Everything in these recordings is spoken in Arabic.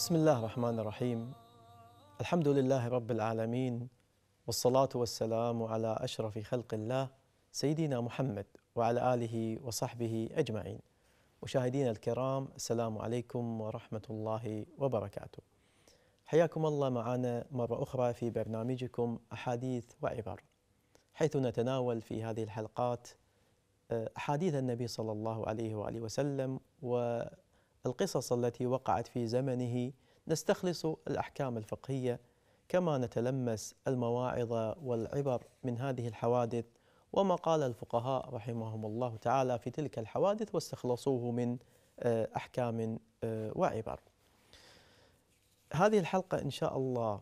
بسم الله الرحمن الرحيم الحمد لله رب العالمين والصلاة والسلام على أشرف خلق الله سيدنا محمد وعلى آله وصحبه أجمعين مشاهدينا الكرام السلام عليكم ورحمة الله وبركاته حياكم الله معنا مرة أخرى في برنامجكم أحاديث وعبر حيث نتناول في هذه الحلقات آه، أحاديث النبي صلى الله عليه وآله وسلم و القصص التي وقعت في زمنه نستخلص الاحكام الفقهيه كما نتلمس المواعظ والعبر من هذه الحوادث وما قال الفقهاء رحمهم الله تعالى في تلك الحوادث واستخلصوه من آه، احكام آه، وعبر. هذه الحلقه ان شاء الله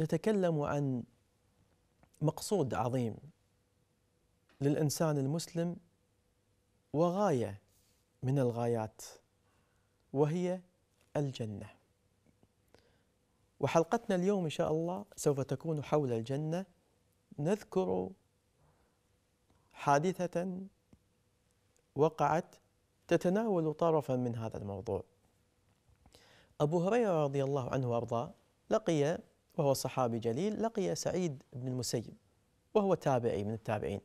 نتكلم عن مقصود عظيم للانسان المسلم وغايه من الغايات وهي الجنة وحلقتنا اليوم إن شاء الله سوف تكون حول الجنة نذكر حادثة وقعت تتناول طرفا من هذا الموضوع أبو هريرة رضي الله عنه وأرضاه لقي وهو صحابي جليل لقي سعيد بن المسيب وهو تابعي من التابعين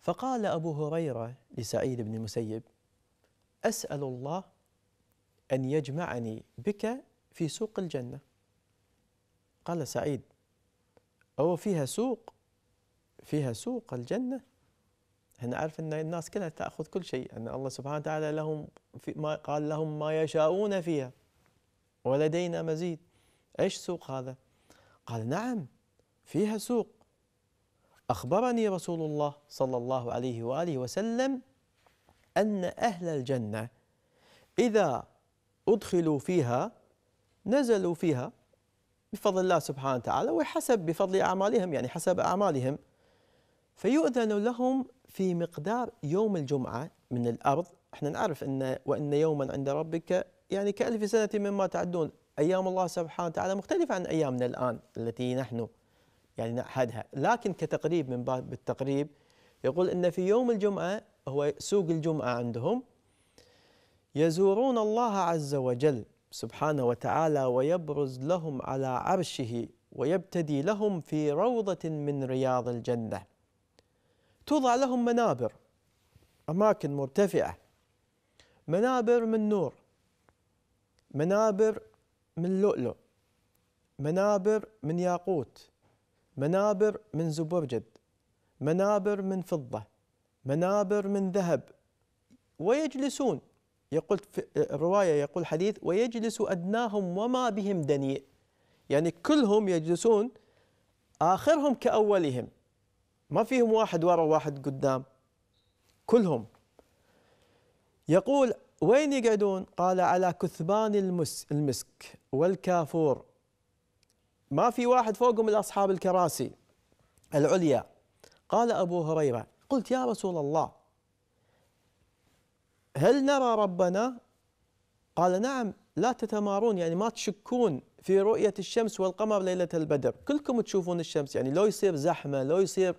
فقال أبو هريرة لسعيد بن المسيب أسأل الله أن يجمعني بك في سوق الجنة قال سعيد أو فيها سوق فيها سوق الجنة احنا عارف ان الناس كلها تاخذ كل شيء ان الله سبحانه وتعالى لهم في ما قال لهم ما يشاءون فيها ولدينا مزيد ايش سوق هذا؟ قال نعم فيها سوق أخبرني رسول الله صلى الله عليه وآله وسلم أن أهل الجنة إذا أدخلوا فيها نزلوا فيها بفضل الله سبحانه وتعالى وحسب بفضل أعمالهم يعني حسب أعمالهم فيؤذن لهم في مقدار يوم الجمعة من الأرض احنا نعرف أن وأن يوما عند ربك يعني كألف سنة مما تعدون أيام الله سبحانه وتعالى مختلفة عن أيامنا الآن التي نحن يعني حدها لكن كتقريب من باب بالتقريب يقول ان في يوم الجمعه هو سوق الجمعه عندهم يزورون الله عز وجل سبحانه وتعالى ويبرز لهم على عرشه ويبتدي لهم في روضه من رياض الجنه توضع لهم منابر اماكن مرتفعه منابر من نور منابر من لؤلؤ منابر من ياقوت منابر من زبرجد منابر من فضة منابر من ذهب ويجلسون يقول في الرواية يقول حديث ويجلس أدناهم وما بهم دنيء يعني كلهم يجلسون آخرهم كأولهم ما فيهم واحد وراء واحد قدام كلهم يقول وين يقعدون قال على كثبان المسك والكافور ما في واحد فوقهم إلا أصحاب الكراسي العليا قال أبو هريرة قلت يا رسول الله هل نرى ربنا قال نعم لا تتمارون يعني ما تشكون في رؤية الشمس والقمر ليلة البدر كلكم تشوفون الشمس يعني لو يصير زحمة لو يصير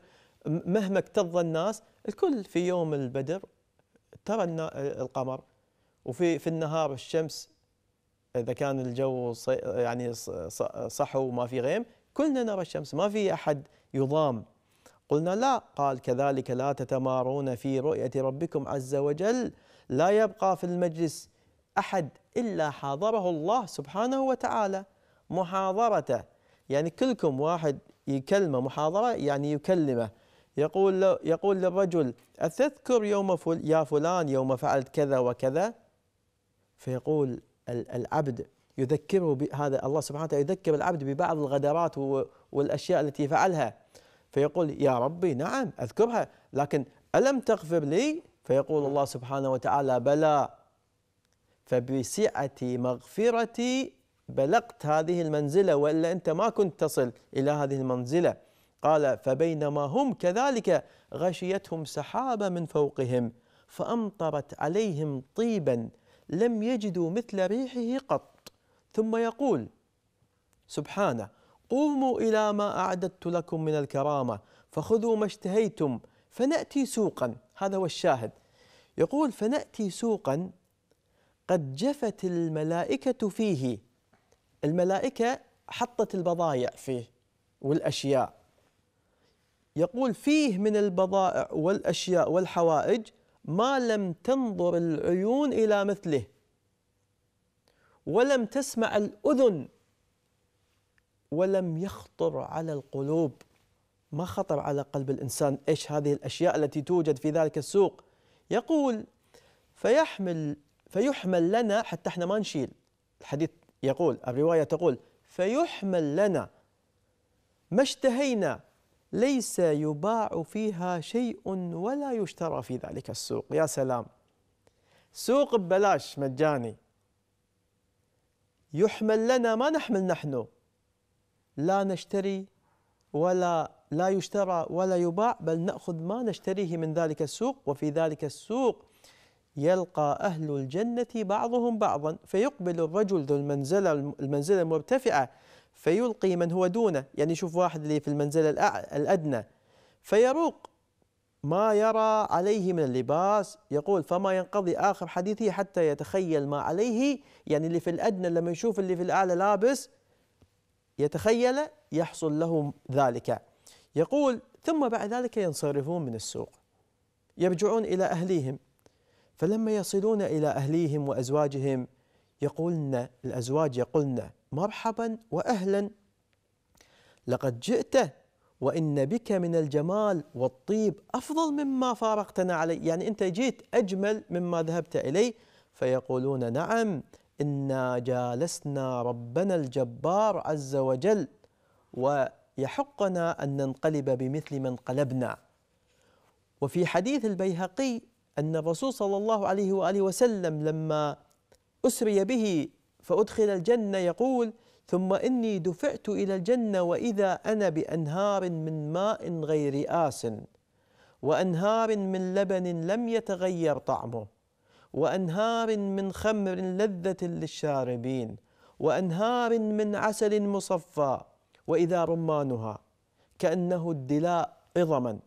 مهما اكتظ الناس الكل في يوم البدر ترى القمر وفي في النهار الشمس اذا كان الجو يعني صحو وما في غيم كلنا نرى الشمس ما في احد يضام قلنا لا قال كذلك لا تتمارون في رؤيه ربكم عز وجل لا يبقى في المجلس احد الا حاضره الله سبحانه وتعالى محاضرته يعني كلكم واحد يكلمه محاضره يعني يكلمه يقول يقول للرجل أتذكر يوم فل يا فلان يوم فعلت كذا وكذا فيقول العبد يذكره بهذا الله سبحانه وتعالى يذكر العبد ببعض الغدرات والأشياء التي فعلها فيقول يا ربي نعم أذكرها لكن ألم تغفر لي فيقول الله سبحانه وتعالى بلى فبسعة مغفرتي بلغت هذه المنزلة وإلا أنت ما كنت تصل إلى هذه المنزلة قال فبينما هم كذلك غشيتهم سحابة من فوقهم فأمطرت عليهم طيبا لم يجدوا مثل ريحه قط ثم يقول سبحانه قوموا إلى ما أعددت لكم من الكرامة فخذوا ما اشتهيتم فنأتي سوقا هذا هو الشاهد يقول فنأتي سوقا قد جفت الملائكة فيه الملائكة حطت البضائع فيه والأشياء يقول فيه من البضائع والأشياء والحوائج ما لم تنظر العيون الى مثله ولم تسمع الاذن ولم يخطر على القلوب ما خطر على قلب الانسان ايش هذه الاشياء التي توجد في ذلك السوق يقول فيحمل فيحمل لنا حتى احنا ما نشيل الحديث يقول الروايه تقول فيحمل لنا ما اشتهينا ليس يباع فيها شيء ولا يشترى في ذلك السوق يا سلام سوق ببلاش مجاني يحمل لنا ما نحمل نحن لا نشتري ولا لا يشترى ولا يباع بل ناخذ ما نشتريه من ذلك السوق وفي ذلك السوق يلقى اهل الجنه بعضهم بعضا فيقبل الرجل ذو المنزله المنزله المرتفعه فيلقي من هو دونه يعني يشوف واحد اللي في المنزل الأدنى فيروق ما يرى عليه من اللباس يقول فما ينقضي آخر حديثه حتى يتخيل ما عليه يعني اللي في الأدنى لما يشوف اللي في الأعلى لابس يتخيل يحصل له ذلك يقول ثم بعد ذلك ينصرفون من السوق يرجعون إلى أهليهم فلما يصلون إلى أهليهم وأزواجهم يقولن الأزواج يقولن مرحبا وأهلا لقد جئت وإن بك من الجمال والطيب أفضل مما فارقتنا عليه يعني أنت جئت أجمل مما ذهبت إليه فيقولون نعم إنا جالسنا ربنا الجبار عز وجل ويحقنا أن ننقلب بمثل ما انقلبنا وفي حديث البيهقي أن الرسول صلى الله عليه وآله وسلم لما أسري به فأدخل الجنة يقول ثم إني دفعت إلى الجنة وإذا أنا بأنهار من ماء غير آس وأنهار من لبن لم يتغير طعمه وأنهار من خمر لذة للشاربين وأنهار من عسل مصفى وإذا رمانها كأنه الدلاء عظما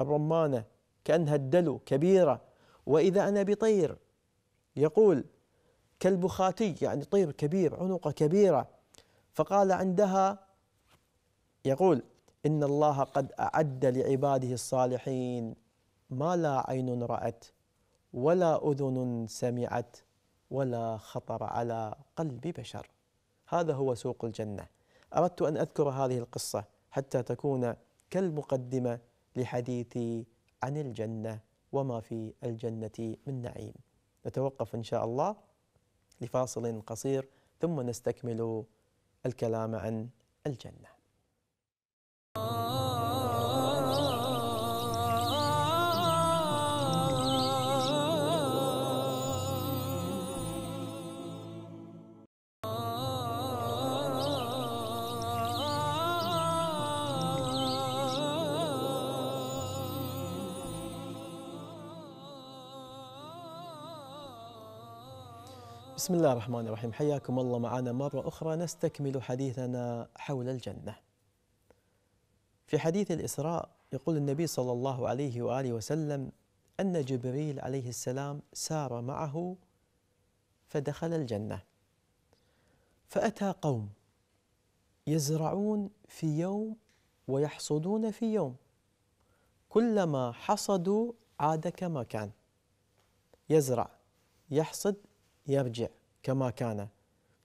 الرمانة كأنها الدلو كبيرة وإذا أنا بطير يقول كالبخاتي يعني طير كبير عنقه كبيرة فقال عندها يقول إن الله قد أعد لعباده الصالحين ما لا عين رأت ولا أذن سمعت ولا خطر على قلب بشر هذا هو سوق الجنة أردت أن أذكر هذه القصة حتى تكون كالمقدمة لحديثي عن الجنة وما في الجنة من نعيم نتوقف إن شاء الله لفاصل قصير ثم نستكمل الكلام عن الجنه بسم الله الرحمن الرحيم حياكم الله معنا مرة أخرى نستكمل حديثنا حول الجنة في حديث الإسراء يقول النبي صلى الله عليه وآله وسلم أن جبريل عليه السلام سار معه فدخل الجنة فأتى قوم يزرعون في يوم ويحصدون في يوم كلما حصدوا عاد كما كان يزرع يحصد يرجع كما كان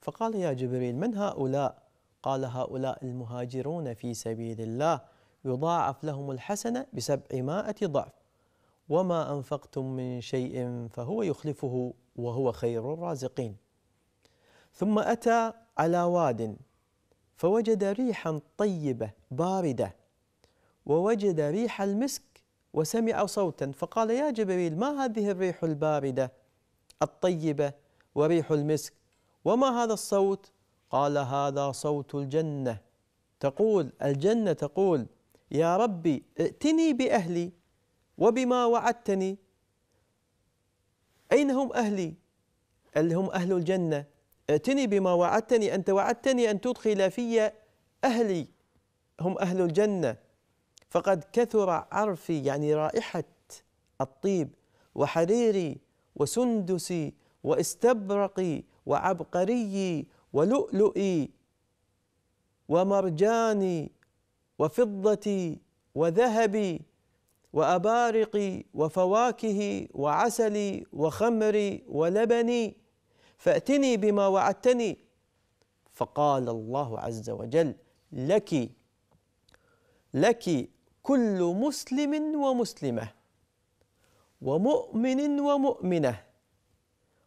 فقال يا جبريل من هؤلاء قال هؤلاء المهاجرون في سبيل الله يضاعف لهم الحسنة بسبعمائة ضعف وما أنفقتم من شيء فهو يخلفه وهو خير الرازقين ثم أتى على واد فوجد ريحا طيبة باردة ووجد ريح المسك وسمع صوتا فقال يا جبريل ما هذه الريح الباردة الطيبة وريح المسك وما هذا الصوت قال هذا صوت الجنة تقول الجنة تقول يا ربي ائتني بأهلي وبما وعدتني أين هم أهلي اللي هم أهل الجنة ائتني بما وعدتني أنت وعدتني أن تدخل في أهلي هم أهل الجنة فقد كثر عرفي يعني رائحة الطيب وحريري وسندسي واستبرقي وعبقري ولؤلؤي ومرجاني وفضتي وذهبي وأبارقي وفواكهي وعسلي وخمري ولبني فأتني بما وعدتني فقال الله عز وجل لك لك كل مسلم ومسلمة ومؤمن ومؤمنة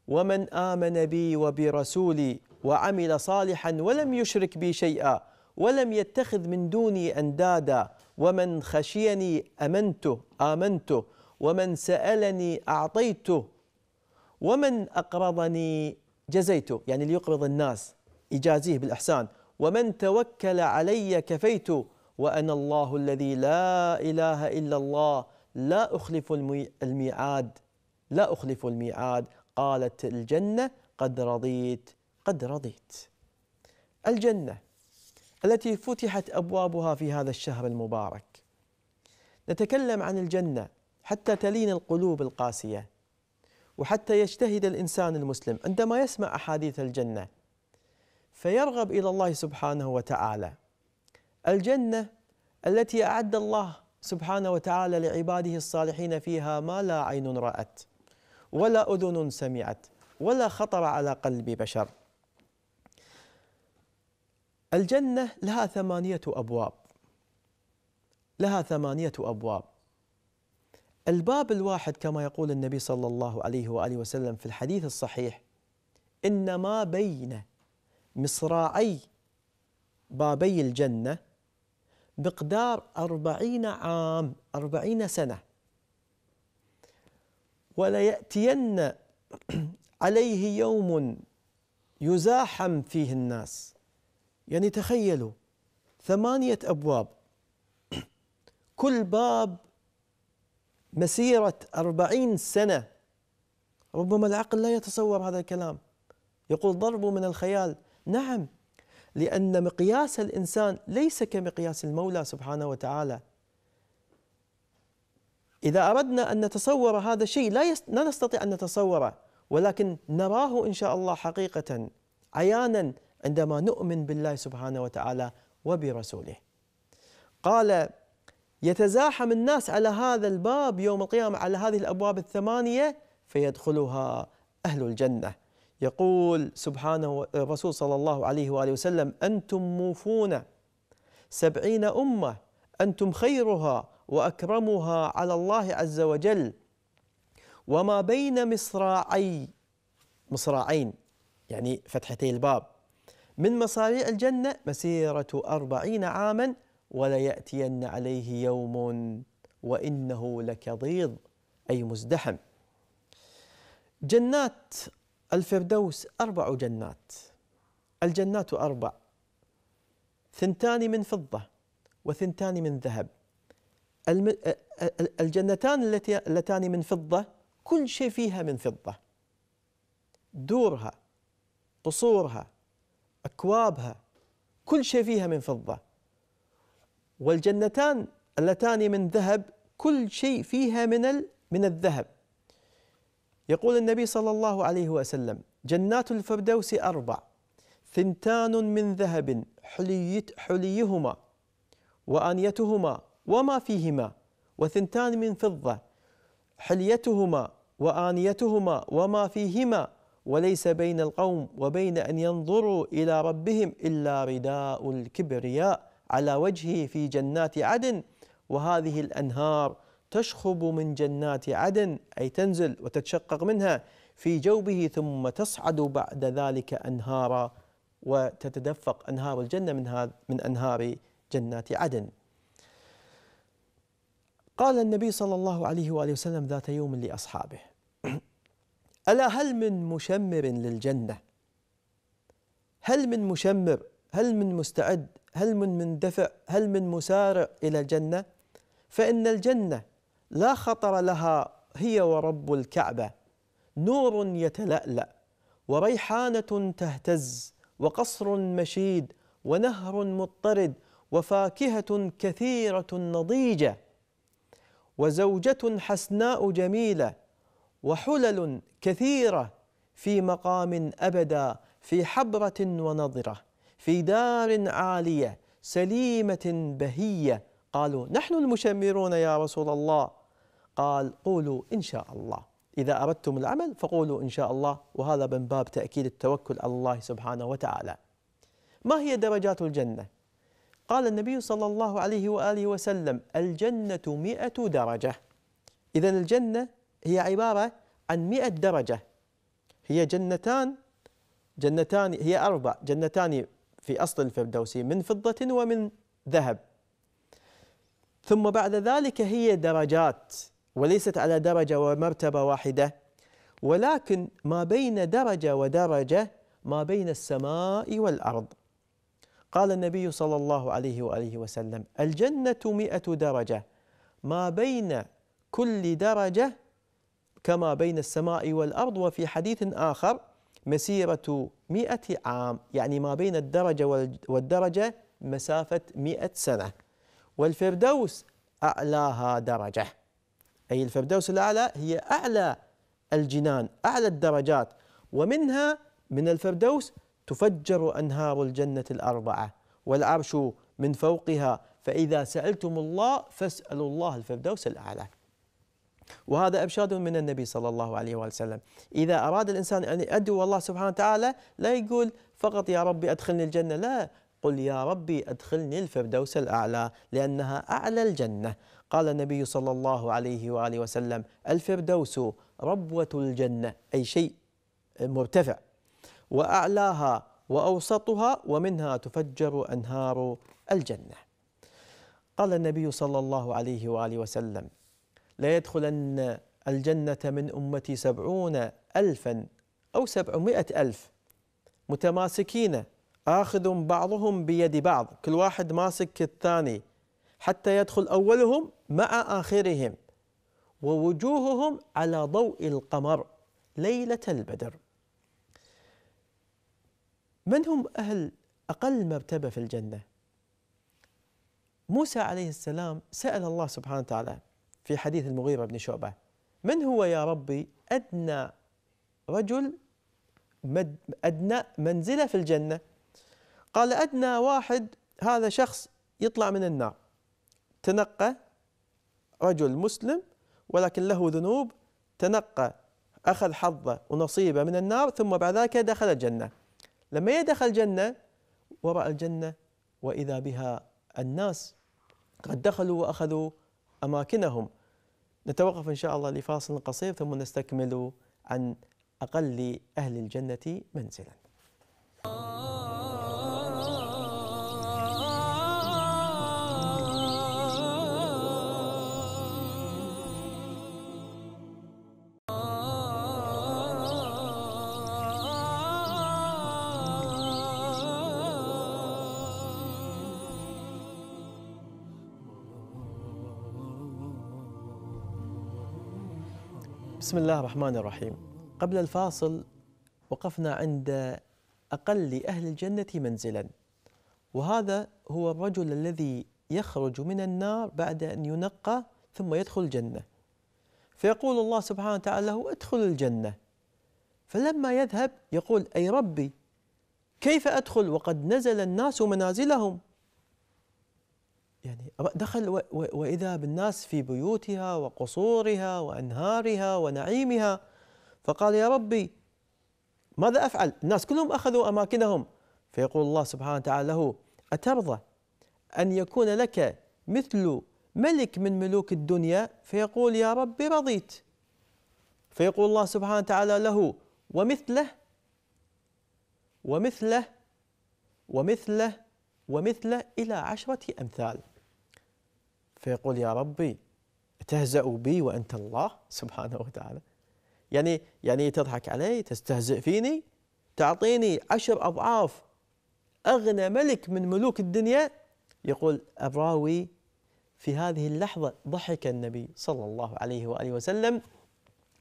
ومن آمن بي وبرسولي وعمل صالحا ولم يشرك بي شيئا ولم يتخذ من دوني أندادا ومن خشيني أمنته آمنته ومن سألني أعطيته ومن أقرضني جزيته يعني ليقرض الناس يجازيه بالإحسان ومن توكل علي كفيت وأنا الله الذي لا إله إلا الله لا أخلف الميعاد لا أخلف الميعاد قالت الجنة قد رضيت قد رضيت الجنة التي فتحت أبوابها في هذا الشهر المبارك نتكلم عن الجنة حتى تلين القلوب القاسية وحتى يجتهد الإنسان المسلم عندما يسمع أحاديث الجنة فيرغب إلى الله سبحانه وتعالى الجنة التي أعد الله سبحانه وتعالى لعباده الصالحين فيها ما لا عين رأت ولا أذن سمعت ولا خطر على قلب بشر الجنة لها ثمانية أبواب لها ثمانية أبواب الباب الواحد كما يقول النبي صلى الله عليه وآله وسلم في الحديث الصحيح إنما بين مصراعي بابي الجنة مقدار أربعين عام أربعين سنة وليأتين عليه يوم يزاحم فيه الناس يعني تخيلوا ثمانية أبواب كل باب مسيرة أربعين سنة ربما العقل لا يتصور هذا الكلام يقول ضرب من الخيال نعم لأن مقياس الإنسان ليس كمقياس المولى سبحانه وتعالى إذا أردنا أن نتصور هذا الشيء لا, يست... لا نستطيع أن نتصوره ولكن نراه إن شاء الله حقيقة عيانا عندما نؤمن بالله سبحانه وتعالى وبرسوله قال يتزاحم الناس على هذا الباب يوم القيامة على هذه الأبواب الثمانية فيدخلها أهل الجنة يقول سبحانه الرسول صلى الله عليه وآله وسلم أنتم موفون سبعين أمة أنتم خيرها واكرمها على الله عز وجل وما بين مصراعي مصراعين يعني فتحتي الباب من مصاريع الجنة مسيرة أربعين عاما وليأتين عليه يوم وإنه لكضيض أي مزدحم جنات الفردوس أربع جنات الجنات أربع ثنتان من فضة وثنتان من ذهب الجنتان اللتان من فضة كل شيء فيها من فضة دورها قصورها أكوابها كل شيء فيها من فضة والجنتان اللتان من ذهب كل شيء فيها من من الذهب يقول النبي صلى الله عليه وسلم جنات الفردوس أربع ثنتان من ذهب حليت حليهما وآنيتهما وما فيهما وثنتان من فضة حليتهما وآنيتهما وما فيهما وليس بين القوم وبين أن ينظروا إلى ربهم إلا رداء الكبرياء على وجهه في جنات عدن وهذه الأنهار تشخب من جنات عدن أي تنزل وتتشقق منها في جوبه ثم تصعد بعد ذلك أنهارا وتتدفق أنهار الجنة من, من أنهار جنات عدن قال النبي صلى الله عليه وآله وسلم ذات يوم لأصحابه ألا هل من مشمر للجنة هل من مشمر هل من مستعد هل من مندفع هل من مسارع إلى الجنة فإن الجنة لا خطر لها هي ورب الكعبة نور يتلألأ وريحانة تهتز وقصر مشيد ونهر مضطرد وفاكهة كثيرة نضيجة وزوجة حسناء جميلة وحلل كثيرة في مقام أبدا في حبرة ونظرة في دار عالية سليمة بهية قالوا نحن المشمرون يا رسول الله قال قولوا إن شاء الله إذا أردتم العمل فقولوا إن شاء الله وهذا من باب تأكيد التوكل على الله سبحانه وتعالى ما هي درجات الجنة قال النبي صلى الله عليه وآله وسلم الجنة مئة درجة إذا الجنة هي عبارة عن مئة درجة هي جنتان جنتان هي أربع جنتان في أصل الفردوسي من فضة ومن ذهب ثم بعد ذلك هي درجات وليست على درجة ومرتبة واحدة ولكن ما بين درجة ودرجة ما بين السماء والأرض قال النبي صلى الله عليه وآله وسلم الجنة مئة درجة ما بين كل درجة كما بين السماء والأرض وفي حديث آخر مسيرة مئة عام يعني ما بين الدرجة والدرجة مسافة مئة سنة والفردوس أعلاها درجة أي الفردوس الأعلى هي أعلى الجنان أعلى الدرجات ومنها من الفردوس تفجر أنهار الجنة الأربعة والعرش من فوقها فإذا سألتم الله فاسألوا الله الفردوس الأعلى وهذا إرشاد من النبي صلى الله عليه وسلم إذا أراد الإنسان أن يدعو الله سبحانه وتعالى لا يقول فقط يا ربي أدخلني الجنة لا قل يا ربي أدخلني الفردوس الأعلى لأنها أعلى الجنة قال النبي صلى الله عليه وآله وسلم الفردوس ربوة الجنة أي شيء مرتفع وأعلاها وأوسطها ومنها تفجر أنهار الجنة قال النبي صلى الله عليه وآله وسلم لا يدخلن الجنة من أمتي سبعون ألفا أو سبعمائة ألف متماسكين آخذ بعضهم بيد بعض كل واحد ماسك الثاني حتى يدخل أولهم مع آخرهم ووجوههم على ضوء القمر ليلة البدر من هم أهل أقل مرتبة في الجنة موسى عليه السلام سأل الله سبحانه وتعالى في حديث المغيرة بن شعبة من هو يا ربي أدنى رجل أدنى منزلة في الجنة قال أدنى واحد هذا شخص يطلع من النار تنقى رجل مسلم ولكن له ذنوب تنقى أخذ حظه ونصيبه من النار ثم بعد ذلك دخل الجنة لما يدخل الجنة ورأى الجنة وإذا بها الناس قد دخلوا وأخذوا أماكنهم نتوقف إن شاء الله لفاصل قصير ثم نستكمل عن أقل أهل الجنة منزلاً بسم الله الرحمن الرحيم قبل الفاصل وقفنا عند أقل أهل الجنة منزلا وهذا هو الرجل الذي يخرج من النار بعد أن ينقى ثم يدخل الجنة فيقول الله سبحانه وتعالى له ادخل الجنة فلما يذهب يقول أي ربي كيف أدخل وقد نزل الناس منازلهم يعني دخل وإذا بالناس في بيوتها وقصورها وأنهارها ونعيمها فقال يا ربي ماذا أفعل الناس كلهم أخذوا أماكنهم فيقول الله سبحانه وتعالى له أترضى أن يكون لك مثل ملك من ملوك الدنيا فيقول يا ربي رضيت فيقول الله سبحانه وتعالى له ومثله ومثله ومثله ومثله إلى عشرة أمثال فيقول يا ربي تهزأ بي وأنت الله سبحانه وتعالى يعني يعني تضحك علي تستهزئ فيني تعطيني عشر أضعاف أغنى ملك من ملوك الدنيا يقول الراوي في هذه اللحظة ضحك النبي صلى الله عليه وآله وسلم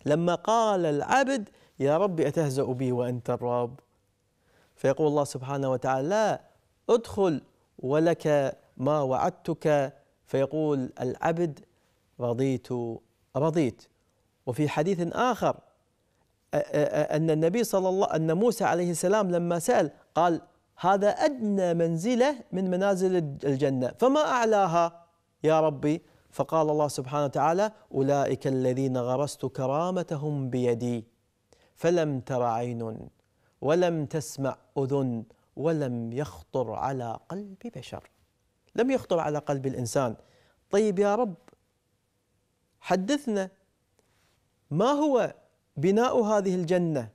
لما قال العبد يا ربي أتهزأ بي وأنت الرب فيقول الله سبحانه وتعالى لا ادخل ولك ما وعدتك فيقول العبد رضيت رضيت وفي حديث آخر أن النبي صلى الله أن موسى عليه السلام لما سأل قال هذا أدنى منزلة من منازل الجنة فما أعلاها يا ربي فقال الله سبحانه وتعالى أولئك الذين غرست كرامتهم بيدي فلم تر عين ولم تسمع أذن ولم يخطر على قلب بشر لم يخطر على قلب الانسان طيب يا رب حدثنا ما هو بناء هذه الجنه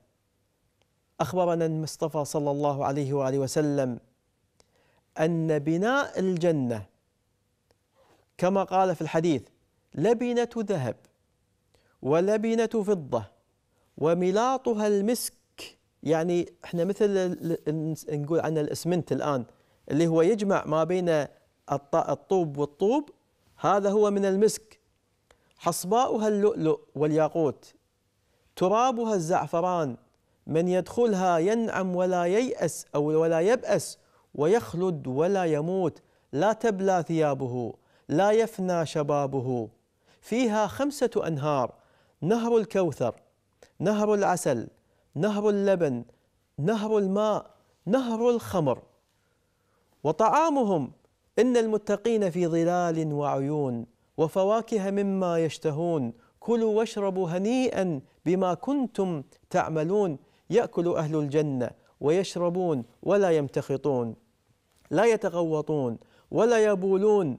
اخبرنا المصطفى صلى الله عليه واله وسلم ان بناء الجنه كما قال في الحديث لبنه ذهب ولبنه فضه وملاطها المسك يعني احنا مثل نقول عن الاسمنت الان اللي هو يجمع ما بين الطوب والطوب هذا هو من المسك حصباؤها اللؤلؤ والياقوت ترابها الزعفران من يدخلها ينعم ولا ييأس أو ولا يبأس ويخلد ولا يموت لا تبلى ثيابه لا يفنى شبابه فيها خمسة أنهار نهر الكوثر نهر العسل نهر اللبن نهر الماء نهر الخمر وطعامهم إن المتقين في ظلال وعيون وفواكه مما يشتهون كلوا واشربوا هنيئا بما كنتم تعملون يأكل أهل الجنة ويشربون ولا يمتخطون لا يتغوطون ولا يبولون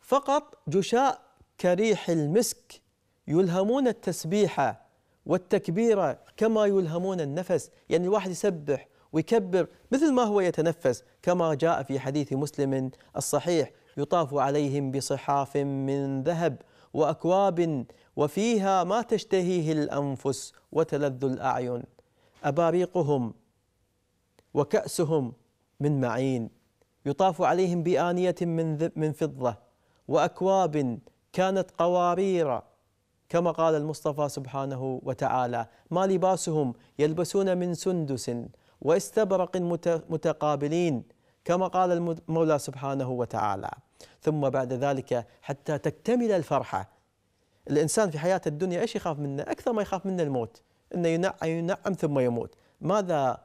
فقط جشاء كريح المسك يلهمون التسبيح والتكبير كما يلهمون النفس يعني الواحد يسبح ويكبر مثل ما هو يتنفس كما جاء في حديث مسلم الصحيح يطاف عليهم بصحاف من ذهب واكواب وفيها ما تشتهيه الانفس وتلذ الاعين اباريقهم وكاسهم من معين يطاف عليهم بانيه من من فضه واكواب كانت قوارير كما قال المصطفى سبحانه وتعالى ما لباسهم يلبسون من سندس واستبرق متقابلين كما قال المولى سبحانه وتعالى ثم بعد ذلك حتى تكتمل الفرحة الإنسان في حياة الدنيا إيش يخاف منه أكثر ما يخاف منه الموت أنه ينعم ثم يموت ماذا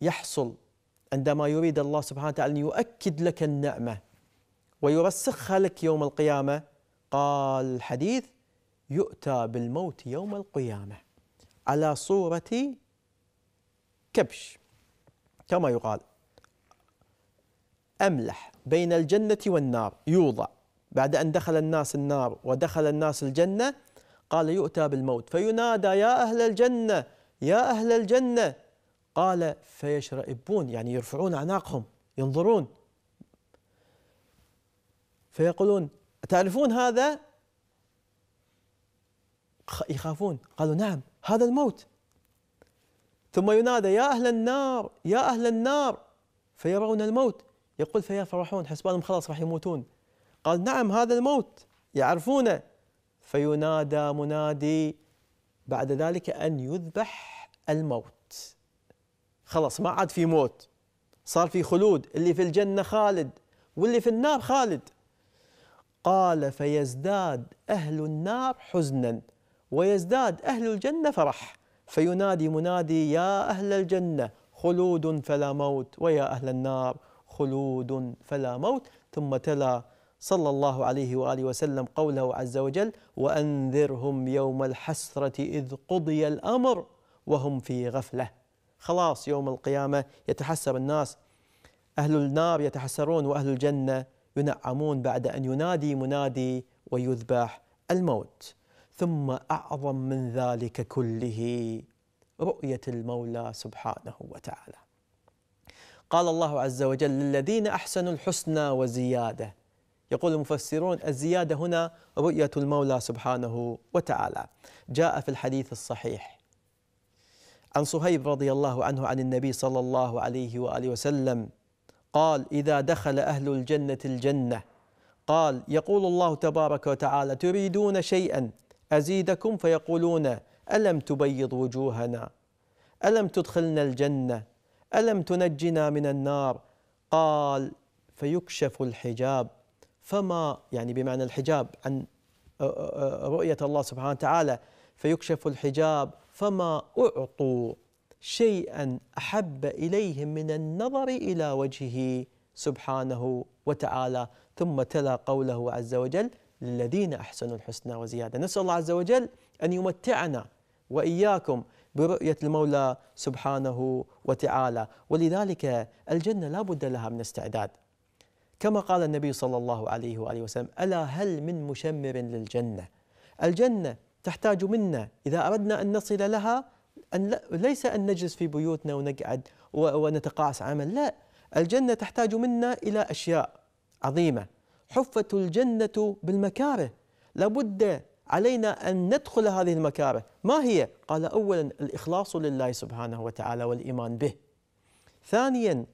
يحصل عندما يريد الله سبحانه وتعالى أن يؤكد لك النعمة ويرسخها لك يوم القيامة قال الحديث يؤتى بالموت يوم القيامة على صورة كبش كما يقال أملح بين الجنة والنار يوضع بعد أن دخل الناس النار ودخل الناس الجنة قال يؤتى بالموت فينادى يا أهل الجنة يا أهل الجنة قال فيشرئبون يعني يرفعون أعناقهم ينظرون فيقولون تعرفون هذا يخافون قالوا نعم هذا الموت ثم ينادى يا أهل النار يا أهل النار فيرون الموت يقول فيفرحون حسبانهم خلاص راح يموتون قال نعم هذا الموت يعرفونه فينادى منادي بعد ذلك أن يذبح الموت خلاص ما عاد في موت صار في خلود اللي في الجنة خالد واللي في النار خالد قال فيزداد أهل النار حزنا ويزداد أهل الجنة فرح فينادي منادي يا أهل الجنة خلود فلا موت ويا أهل النار خلود فلا موت ثم تلا صلى الله عليه وآله وسلم قوله عز وجل وأنذرهم يوم الحسرة إذ قضي الأمر وهم في غفلة خلاص يوم القيامة يتحسر الناس أهل النار يتحسرون وأهل الجنة ينعمون بعد أن ينادي منادي ويذبح الموت ثم اعظم من ذلك كله رؤيه المولى سبحانه وتعالى قال الله عز وجل للذين احسنوا الحسنى وزياده يقول المفسرون الزياده هنا رؤيه المولى سبحانه وتعالى جاء في الحديث الصحيح عن صهيب رضي الله عنه عن النبي صلى الله عليه واله وسلم قال اذا دخل اهل الجنه الجنه قال يقول الله تبارك وتعالى تريدون شيئا أزيدكم فيقولون ألم تبيض وجوهنا ألم تدخلنا الجنة ألم تنجنا من النار قال فيكشف الحجاب فما يعني بمعنى الحجاب عن رؤية الله سبحانه وتعالى فيكشف الحجاب فما أعطوا شيئا أحب إليهم من النظر إلى وجهه سبحانه وتعالى ثم تلا قوله عز وجل للذين أحسنوا الحسنى وزيادة نسأل الله عز وجل أن يمتعنا وإياكم برؤية المولى سبحانه وتعالى ولذلك الجنة لا بد لها من استعداد كما قال النبي صلى الله عليه وآله وسلم ألا هل من مشمر للجنة الجنة تحتاج منا إذا أردنا أن نصل لها أن ليس أن نجلس في بيوتنا ونقعد ونتقاعس عمل لا الجنة تحتاج منا إلى أشياء عظيمة حفت الجنة بالمكاره لابد علينا أن ندخل هذه المكاره ما هي؟ قال أولا الإخلاص لله سبحانه وتعالى والإيمان به ثانيا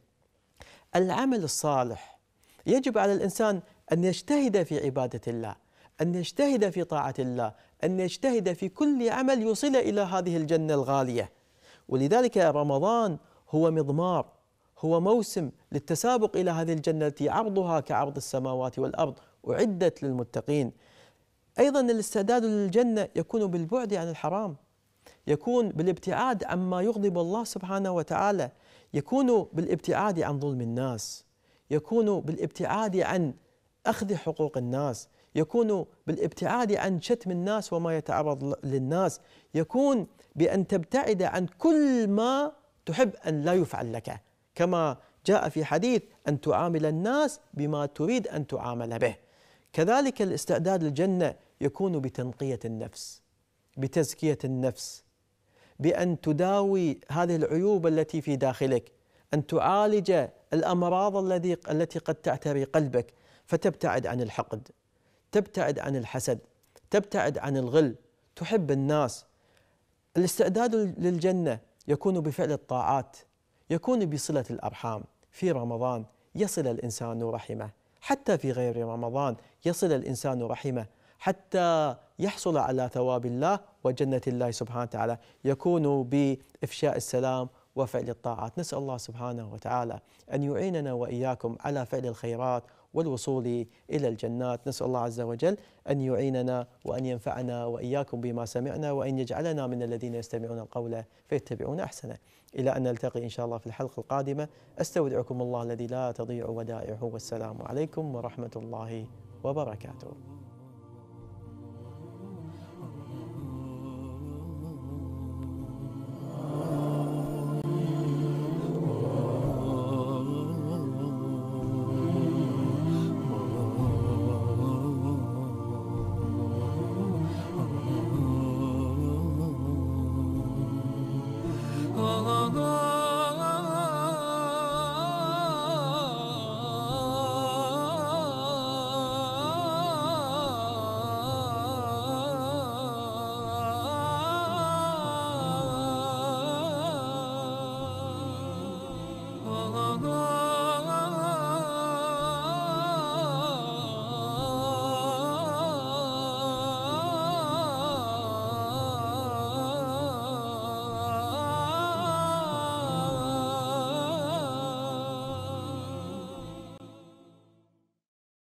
العمل الصالح يجب على الإنسان أن يجتهد في عبادة الله أن يجتهد في طاعة الله أن يجتهد في كل عمل يوصل إلى هذه الجنة الغالية ولذلك رمضان هو مضمار هو موسم للتسابق إلى هذه الجنة التي عرضها كعرض السماوات والأرض أعدت للمتقين أيضا الاستعداد للجنة يكون بالبعد عن الحرام يكون بالابتعاد عما يغضب الله سبحانه وتعالى يكون بالابتعاد عن ظلم الناس يكون بالابتعاد عن أخذ حقوق الناس يكون بالابتعاد عن شتم الناس وما يتعرض للناس يكون بأن تبتعد عن كل ما تحب أن لا يفعل لك كما جاء في حديث أن تعامل الناس بما تريد أن تعامل به كذلك الاستعداد للجنة يكون بتنقية النفس بتزكية النفس بأن تداوي هذه العيوب التي في داخلك أن تعالج الأمراض الذي التي قد تعتري قلبك فتبتعد عن الحقد تبتعد عن الحسد تبتعد عن الغل تحب الناس الاستعداد للجنة يكون بفعل الطاعات يكون بصلة الأرحام في رمضان يصل الإنسان رحمه حتى في غير رمضان يصل الإنسان رحمه حتى يحصل على ثواب الله وجنة الله سبحانه وتعالى يكون بإفشاء السلام وفعل الطاعات نسأل الله سبحانه وتعالى أن يعيننا وإياكم على فعل الخيرات والوصول إلى الجنات نسأل الله عز وجل أن يعيننا وأن ينفعنا وإياكم بما سمعنا وأن يجعلنا من الذين يستمعون القول فيتبعون أحسنه إلى أن نلتقي إن شاء الله في الحلقة القادمة أستودعكم الله الذي لا تضيع ودائعه والسلام عليكم ورحمة الله وبركاته